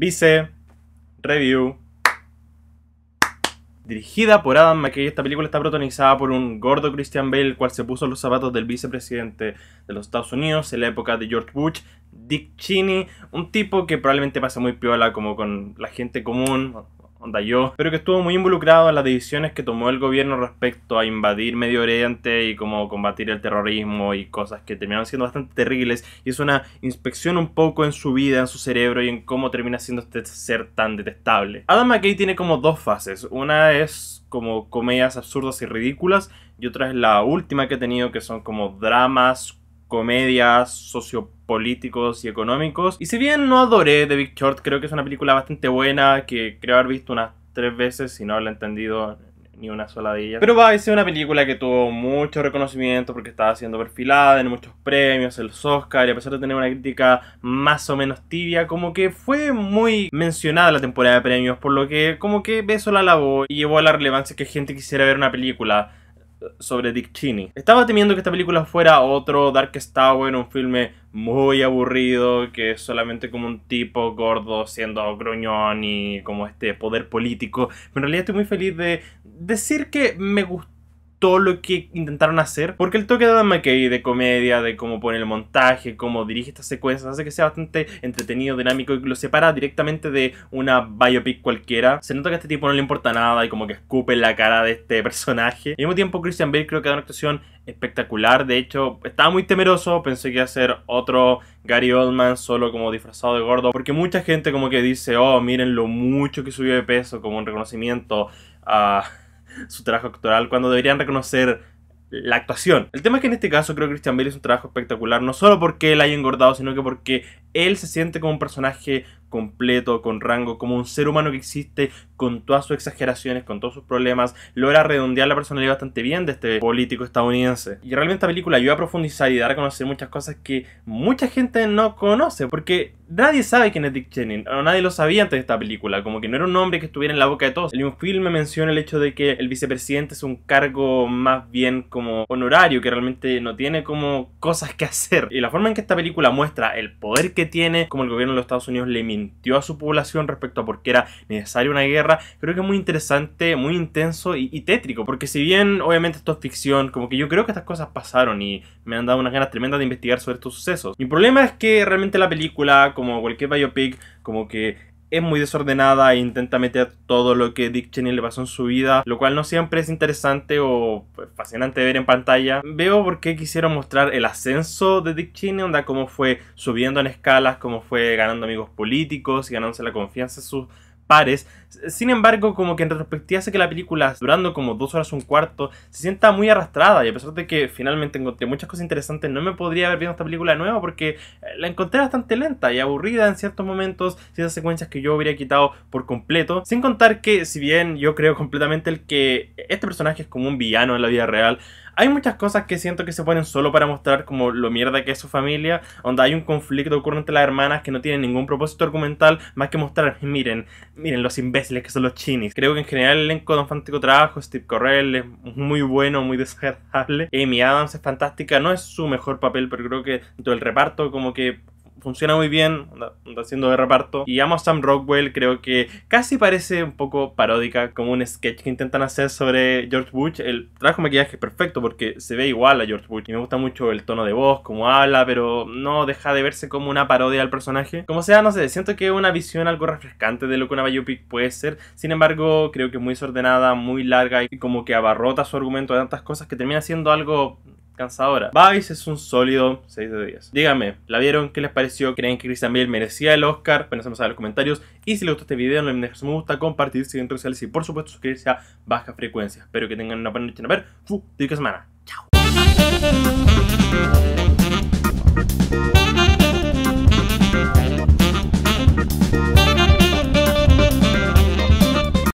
Vice, Review. Dirigida por Adam McKay, esta película está protagonizada por un gordo Christian Bale, el cual se puso los zapatos del vicepresidente de los Estados Unidos en la época de George Bush, Dick Cheney, un tipo que probablemente pasa muy piola como con la gente común, onda yo, pero que estuvo muy involucrado en las decisiones que tomó el gobierno respecto a invadir Medio Oriente y cómo combatir el terrorismo y cosas que terminaron siendo bastante terribles. Y es una inspección un poco en su vida, en su cerebro y en cómo termina siendo este ser tan detestable. Adam McKay tiene como dos fases. Una es como comedias absurdas y ridículas y otra es la última que ha tenido que son como dramas comedias sociopolíticos y económicos. Y si bien no adoré The Big Short, creo que es una película bastante buena que creo haber visto unas tres veces y no haberla entendido ni una sola de ellas. Pero va a ser una película que tuvo mucho reconocimiento porque estaba siendo perfilada en muchos premios, el Oscar, y a pesar de tener una crítica más o menos tibia, como que fue muy mencionada la temporada de premios, por lo que como que eso la lavó y llevó a la relevancia que gente quisiera ver una película sobre Dick Cheney. Estaba temiendo que esta película fuera otro Darkest Tower, un filme muy aburrido, que es solamente como un tipo gordo siendo groñón y como este poder político. Pero en realidad estoy muy feliz de decir que me gustó todo lo que intentaron hacer. Porque el toque de Adam McKay de comedia, de cómo pone el montaje, cómo dirige estas secuencias, hace que sea bastante entretenido, dinámico y lo separa directamente de una biopic cualquiera. Se nota que a este tipo no le importa nada y como que escupe la cara de este personaje. al mismo tiempo, Christian Bale creo que da una actuación espectacular. De hecho, estaba muy temeroso. Pensé que iba a ser otro Gary Oldman solo como disfrazado de gordo. Porque mucha gente como que dice, oh, miren lo mucho que subió de peso como un reconocimiento a su trabajo actoral cuando deberían reconocer la actuación. El tema es que en este caso creo que Christian Bale es un trabajo espectacular, no solo porque él haya engordado, sino que porque él se siente como un personaje completo, con rango, como un ser humano que existe, con todas sus exageraciones, con todos sus problemas, logra redondear la personalidad bastante bien de este político estadounidense. Y realmente esta película ayuda a profundizar y dar a conocer muchas cosas que mucha gente no conoce, porque nadie sabe quién es Dick Cheney, nadie lo sabía antes de esta película, como que no era un hombre que estuviera en la boca de todos. El filme menciona el hecho de que el vicepresidente es un cargo más bien como honorario, que realmente no tiene como cosas que hacer. Y la forma en que esta película muestra el poder que tiene, como el gobierno de los Estados Unidos le a su población respecto a por qué era necesaria una guerra, creo que es muy interesante, muy intenso y, tétrico, porque si bien obviamente esto es ficción, como que yo creo que estas cosas pasaron y me han dado unas ganas tremendas de investigar sobre estos sucesos. Mi problema es que realmente la película, como cualquier biopic, como que es muy desordenada e intenta meter todo lo que Dick Cheney le pasó en su vida, lo cual no siempre es interesante o pues, fascinante ver en pantalla. Veo por qué quisieron mostrar el ascenso de Dick Cheney, onda cómo fue subiendo en escalas, cómo fue ganando amigos políticos y ganándose la confianza de sus pares. Sin embargo, como que en retrospectiva hace que la película, durando como dos horas un cuarto, se sienta muy arrastrada. Y a pesar de que finalmente encontré muchas cosas interesantes, no me podría haber visto esta película de nuevo porque eh, la encontré bastante lenta y aburrida en ciertos momentos, ciertas secuencias que yo hubiera quitado por completo. Sin contar que, si bien yo creo completamente el que este personaje es como un villano en la vida real, hay muchas cosas que siento que se ponen solo para mostrar como lo mierda que es su familia, donde hay un conflicto que ocurre entre las hermanas que no tienen ningún propósito argumental más que mostrar, miren, miren los imbéciles que son los chinis. Creo que en general el elenco de un fantástico trabajo, Steve Correll es muy bueno, muy desagradable. Amy Adams es fantástica, no es su mejor papel, pero creo que todo el reparto como que funciona muy bien, anda haciendo de reparto. Y amo a Sam Rockwell, creo que casi parece un poco paródica, como un sketch que intentan hacer sobre George Bush. El de maquillaje es perfecto porque se ve igual a George Bush. Y me gusta mucho el tono de voz, cómo habla, pero no deja de verse como una parodia al personaje. Como sea, no sé, siento que es una visión algo refrescante de lo que una biopic puede ser. Sin embargo, creo que es muy desordenada, muy larga y como que abarrota su argumento de tantas cosas que termina siendo algo cansadora. Vice es un sólido 6 de 10. Díganme, ¿la vieron? ¿Qué les pareció? ¿Creen que Christian Bale merecía el Oscar? Pensamos en los comentarios. Y si les gustó este video, no olviden dejar me gusta, compartir, seguir en redes sociales y por supuesto suscribirse a Baja Frecuencia. Espero que tengan una buena noche A ver. Fu, de semana. Chao.